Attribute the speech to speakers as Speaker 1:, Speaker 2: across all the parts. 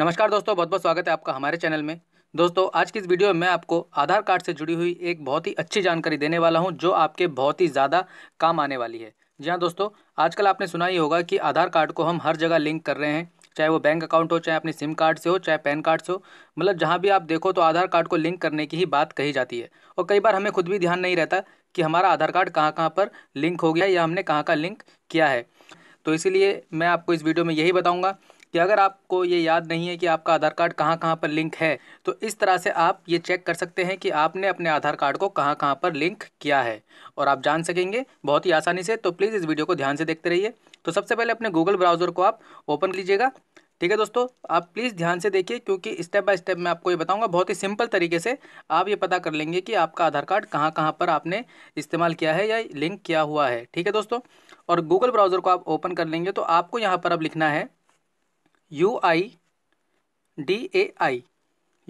Speaker 1: नमस्कार दोस्तों बहुत बहुत स्वागत है आपका हमारे चैनल में दोस्तों आज की इस वीडियो में मैं आपको आधार कार्ड से जुड़ी हुई एक बहुत ही अच्छी जानकारी देने वाला हूं जो आपके बहुत ही ज़्यादा काम आने वाली है जी हाँ दोस्तों आजकल आपने सुना ही होगा कि आधार कार्ड को हम हर जगह लिंक कर रहे हैं चाहे वो बैंक अकाउंट हो चाहे अपने सिम कार्ड से हो चाहे पैन कार्ड से हो मतलब जहाँ भी आप देखो तो आधार कार्ड को लिंक करने की ही बात कही जाती है और कई बार हमें खुद भी ध्यान नहीं रहता कि हमारा आधार कार्ड कहाँ कहाँ पर लिंक हो गया या हमने कहाँ का लिंक किया है तो इसीलिए मैं आपको इस वीडियो में यही बताऊँगा कि अगर आपको ये याद नहीं है कि आपका आधार कार्ड कहाँ कहाँ पर लिंक है तो इस तरह से आप ये चेक कर सकते हैं कि आपने अपने आधार कार्ड को कहाँ कहाँ पर लिंक किया है और आप जान सकेंगे बहुत ही आसानी से तो प्लीज़ इस वीडियो को ध्यान से देखते रहिए तो सबसे पहले अपने गूगल ब्राउज़र को आप ओपन लीजिएगा ठीक है दोस्तों आप प्लीज़ ध्यान से देखिए क्योंकि स्टेप बाय स्टेप मैं आपको ये बताऊंगा बहुत ही सिंपल तरीके से आप ये पता कर लेंगे कि आपका आधार कार्ड कहाँ कहाँ पर आपने इस्तेमाल किया है या लिंक किया हुआ है ठीक है दोस्तों और गूगल ब्राउज़र को आप ओपन कर लेंगे तो आपको यहाँ पर अब लिखना है U I D A I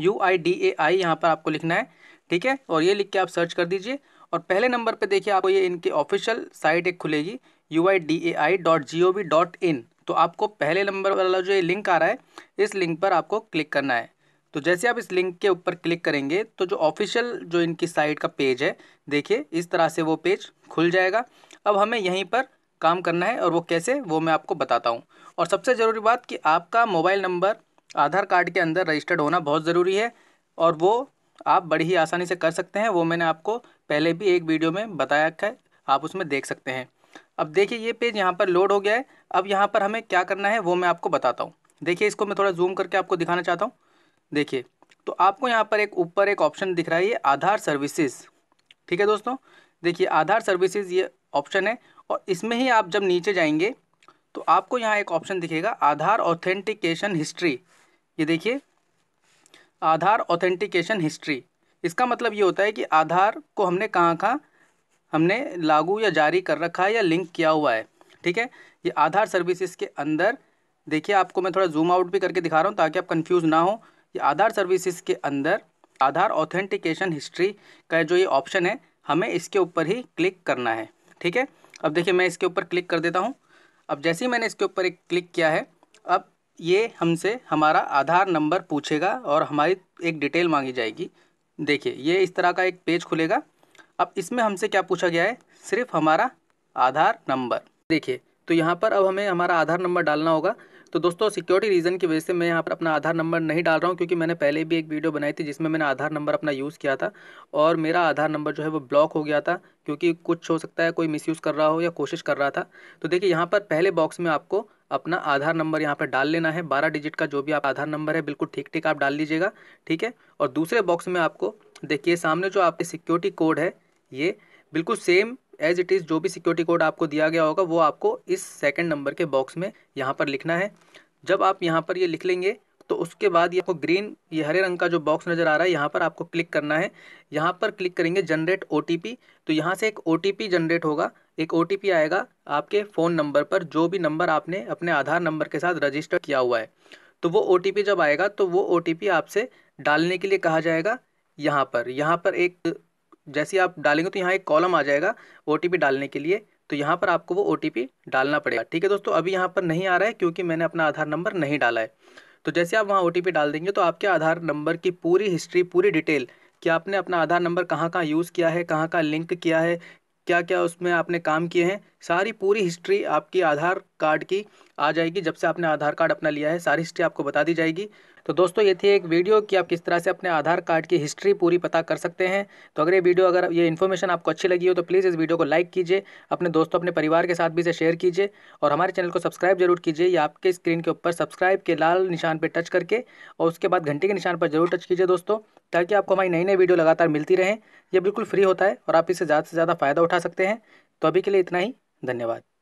Speaker 1: U I D A I यहाँ पर आपको लिखना है ठीक है और ये लिख के आप सर्च कर दीजिए और पहले नंबर पे देखिए आपको ये इनकी ऑफिशियल साइट एक खुलेगी U I D A I dot G O V dot in तो आपको पहले नंबर वाला जो ये लिंक आ रहा है इस लिंक पर आपको क्लिक करना है तो जैसे आप इस लिंक के ऊपर क्लिक करेंगे तो जो ऑफिशियल जो इनकी साइट का पेज है देखिए इस तरह से वो पेज खुल जाएगा अब हमें यहीं पर काम करना है और वो कैसे वो मैं आपको बताता हूँ और सबसे ज़रूरी बात कि आपका मोबाइल नंबर आधार कार्ड के अंदर रजिस्टर्ड होना बहुत ज़रूरी है और वो आप बड़ी ही आसानी से कर सकते हैं वो मैंने आपको पहले भी एक वीडियो में बताया है आप उसमें देख सकते हैं अब देखिए ये पेज यहाँ पर लोड हो गया है अब यहाँ पर हमें क्या करना है वो मैं आपको बताता हूँ देखिए इसको मैं थोड़ा जूम करके आपको दिखाना चाहता हूँ देखिए तो आपको यहाँ पर एक ऊपर एक ऑप्शन दिख रहा है ये आधार सर्विसेज ठीक है दोस्तों देखिए आधार सर्विसेज ये ऑप्शन है और इसमें ही आप जब नीचे जाएंगे तो आपको यहाँ एक ऑप्शन दिखेगा आधार ऑथेंटिकेशन हिस्ट्री ये देखिए आधार ऑथेंटिकेशन हिस्ट्री इसका मतलब ये होता है कि आधार को हमने कहाँ कहाँ हमने लागू या जारी कर रखा है या लिंक किया हुआ है ठीक है ये आधार सर्विसेज के अंदर देखिए आपको मैं थोड़ा जूम आउट भी करके दिखा रहा हूँ ताकि आप कंफ्यूज ना हो ये आधार सर्विसेज के अंदर आधार ऑथेंटिकेशन हिस्ट्री का जो ये ऑप्शन है हमें इसके ऊपर ही क्लिक करना है ठीक है अब देखिए मैं इसके ऊपर क्लिक कर देता हूँ अब जैसे ही मैंने इसके ऊपर एक क्लिक किया है अब ये हमसे हमारा आधार नंबर पूछेगा और हमारी एक डिटेल मांगी जाएगी देखिए ये इस तरह का एक पेज खुलेगा अब इसमें हमसे क्या पूछा गया है सिर्फ हमारा आधार नंबर देखिए तो यहाँ पर अब हमें हमारा आधार नंबर डालना होगा तो दोस्तों सिक्योरिटी रीज़न की वजह से मैं यहाँ पर अपना आधार नंबर नहीं डाल रहा हूँ क्योंकि मैंने पहले भी एक वीडियो बनाई थी जिसमें मैंने आधार नंबर अपना यूज़ किया था और मेरा आधार नंबर जो है वो ब्लॉक हो गया था क्योंकि कुछ हो सकता है कोई मिसयूज़ कर रहा हो या कोशिश कर रहा था तो देखिए यहाँ पर पहले बॉक्स में आपको अपना आधार नंबर यहाँ पर डाल लेना है बारह डिजिट का जो भी आप आधार नंबर है बिल्कुल ठीक ठीक आप डाल लीजिएगा ठीक है और दूसरे बॉक्स में आपको देखिए सामने जो आपके सिक्योरिटी कोड है ये बिल्कुल सेम एज इट इज़ जो भी सिक्योरिटी कोड आपको दिया गया होगा वो आपको इस सेकेंड नंबर के बॉक्स में यहाँ पर लिखना है जब आप यहाँ पर ये यह लिख लेंगे तो उसके बाद ये आपको ग्रीन ये हरे रंग का जो बॉक्स नज़र आ रहा है यहाँ पर आपको क्लिक करना है यहाँ पर क्लिक करेंगे जनरेट ओ तो यहाँ से एक ओ जनरेट होगा एक ओ आएगा आपके फ़ोन नंबर पर जो भी नंबर आपने अपने आधार नंबर के साथ रजिस्टर किया हुआ है तो वो ओ जब आएगा तो वो ओ आपसे डालने के लिए कहा जाएगा यहाँ पर यहाँ पर एक जैसे आप डालेंगे तो यहाँ एक कॉलम आ जाएगा ओ डालने के लिए तो यहाँ पर आपको वो ओ डालना पड़ेगा ठीक है दोस्तों अभी यहाँ पर नहीं आ रहा है क्योंकि मैंने अपना आधार नंबर नहीं डाला है तो जैसे आप वहाँ ओ डाल देंगे तो आपके आधार नंबर की पूरी हिस्ट्री पूरी डिटेल कि आपने अपना आधार नंबर कहाँ कहाँ यूज़ किया है कहाँ कहाँ लिंक किया है क्या क्या उसमें आपने काम किए हैं सारी पूरी हिस्ट्री आपकी आधार कार्ड की आ जाएगी जब से आपने आधार कार्ड अपना लिया है सारी हिस्ट्री आपको बता दी जाएगी तो दोस्तों ये थी एक वीडियो कि आप किस तरह से अपने आधार कार्ड की हिस्ट्री पूरी पता कर सकते हैं तो अगर ये वीडियो अगर ये इन्फॉर्मेशन आपको अच्छी लगी हो तो प्लीज़ इस वीडियो को लाइक कीजिए अपने दोस्तों अपने परिवार के साथ भी इसे शेयर कीजिए और हमारे चैनल को सब्सक्राइब जरूर कीजिए या आपके स्क्रीन के ऊपर सब्सक्राइब के लाल निशान पर टच करके और उसके बाद घंटे के निशान पर जरूर टच कीजिए दोस्तों ताकि आपको हमारी नई नई वीडियो लगातार मिलती रहें यह बिल्कुल फ्री होता है और आप इससे ज़्यादा से ज़्यादा फ़ायदा उठा सकते हैं तो अभी के लिए इतना ही धन्यवाद